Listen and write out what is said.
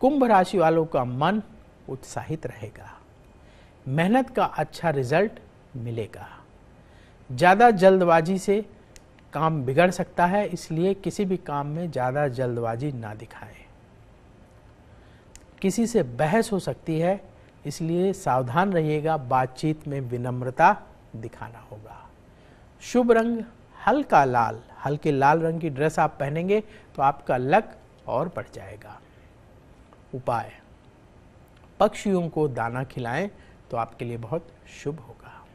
कुंभ राशि वालों का मन उत्साहित रहेगा मेहनत का अच्छा रिजल्ट मिलेगा ज़्यादा जल्दबाजी से काम बिगड़ सकता है इसलिए किसी भी काम में ज़्यादा जल्दबाजी ना दिखाएं किसी से बहस हो सकती है इसलिए सावधान रहिएगा बातचीत में विनम्रता दिखाना होगा शुभ रंग हल्का लाल हल्के लाल रंग की ड्रेस आप पहनेंगे तो आपका लक और बढ़ जाएगा उपाय पक्षियों को दाना खिलाएं तो आपके लिए बहुत शुभ होगा